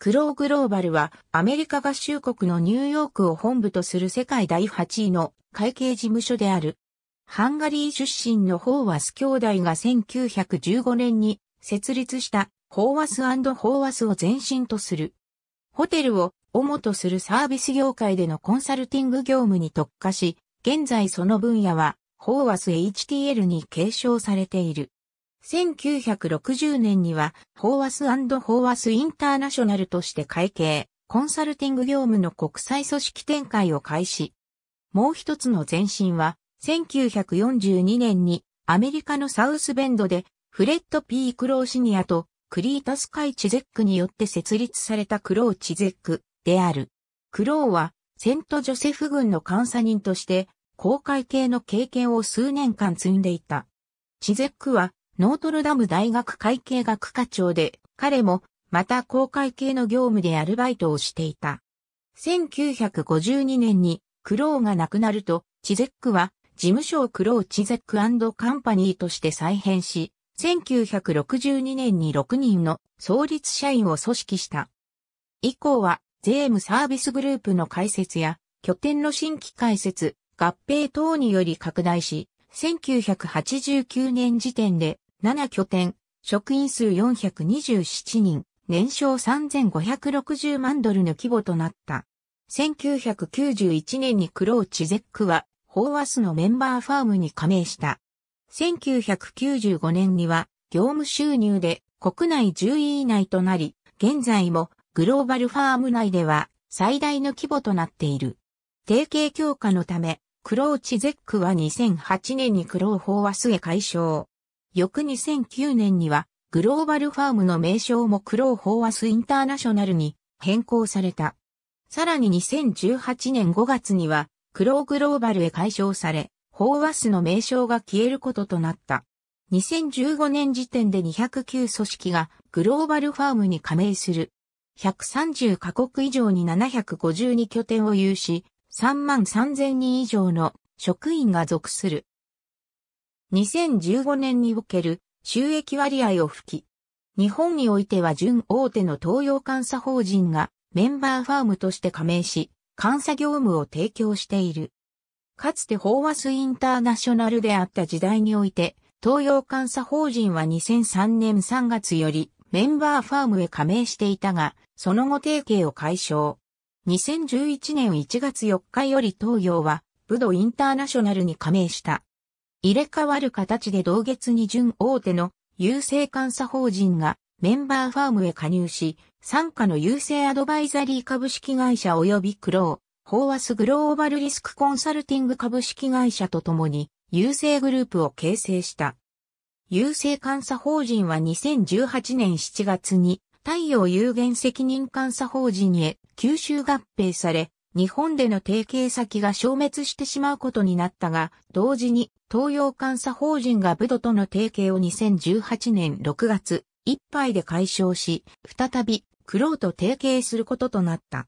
クローグローバルはアメリカ合衆国のニューヨークを本部とする世界第8位の会計事務所である。ハンガリー出身のホーワス兄弟が1915年に設立したホーワスホーワスを前身とする。ホテルを主とするサービス業界でのコンサルティング業務に特化し、現在その分野はホーワス HTL に継承されている。1960年には、ホーワスホーワスインターナショナルとして会計、コンサルティング業務の国際組織展開を開始。もう一つの前身は、1942年にアメリカのサウスベンドで、フレッド・ピー・クローシニアとクリータス・カイ・チゼックによって設立されたクロー・チゼックである。クローは、セント・ジョセフ軍の監査人として、公開系の経験を数年間積んでいた。チゼックは、ノートルダム大学会計学科長で、彼も、また公会系の業務でアルバイトをしていた。1952年に、クローが亡くなると、チゼックは、事務所をクローチゼックカンパニーとして再編し、1962年に6人の創立社員を組織した。以降は、税務サービスグループの開設や、拠点の新規開設、合併等により拡大し、1989年時点で7拠点、職員数427人、年商3560万ドルの規模となった。1991年にクローチゼックは、ホーワスのメンバーファームに加盟した。1995年には、業務収入で国内10位以内となり、現在もグローバルファーム内では最大の規模となっている。提携強化のため、クローチゼックは2008年にクローホーワスへ解消。翌2009年には、グローバルファームの名称もクローフォーアスインターナショナルに変更された。さらに2018年5月には、クローグローバルへ解消され、ォーアスの名称が消えることとなった。2015年時点で209組織がグローバルファームに加盟する。130カ国以上に752拠点を有し、3万3000人以上の職員が属する。2015年における収益割合を吹き、日本においては準大手の東洋監査法人がメンバーファームとして加盟し、監査業務を提供している。かつて法和スインターナショナルであった時代において、東洋監査法人は2003年3月よりメンバーファームへ加盟していたが、その後提携を解消。2011年1月4日より東洋は、武道インターナショナルに加盟した。入れ替わる形で同月に準大手の郵政監査法人がメンバーファームへ加入し、参加の郵政アドバイザリー株式会社及びクロー、ホーアスグローバルリスクコンサルティング株式会社とともに、郵政グループを形成した。郵政監査法人は2018年7月に、太陽有限責任監査法人へ吸収合併され、日本での提携先が消滅してしまうことになったが、同時に東洋監査法人が武道との提携を2018年6月いっぱいで解消し、再びクローと提携することとなった。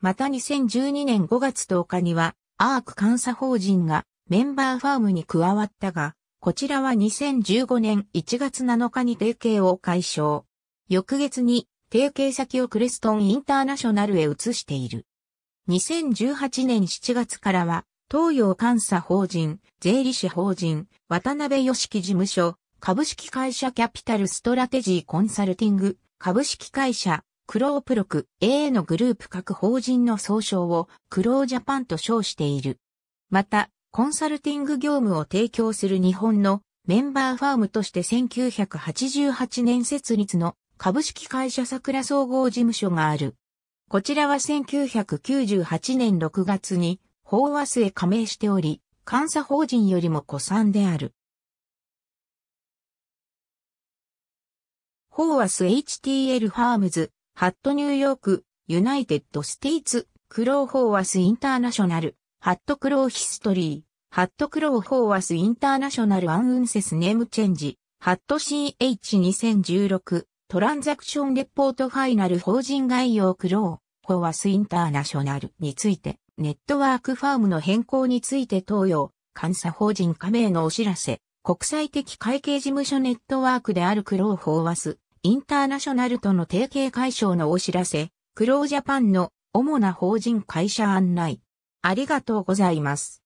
また2012年5月10日には、アーク監査法人がメンバーファームに加わったが、こちらは2015年1月7日に提携を解消。翌月に提携先をクレストンインターナショナルへ移している。2018年7月からは、東洋監査法人、税理士法人、渡辺良樹事務所、株式会社キャピタルストラテジーコンサルティング、株式会社、クロープロク A のグループ各法人の総称をクロージャパンと称している。また、コンサルティング業務を提供する日本のメンバーファームとして1988年設立の株式会社桜総合事務所がある。こちらは1998年6月に法和スへ加盟しており、監査法人よりも古参である。ホーアス HTL ファームズ、ハットニューヨーク、ユナイテッドステイツ、クローホーアスインターナショナル、ハットクローヒストリー、ハットクローホーアスインターナショナルアンウンセスネームチェンジ、ハット CH2016、トランザクションレポートファイナル法人概要クロー。ホワスインターナショナルについて、ネットワークファームの変更について東洋、監査法人加盟のお知らせ、国際的会計事務所ネットワークであるクローホーワス、インターナショナルとの提携解消のお知らせ、クロージャパンの主な法人会社案内。ありがとうございます。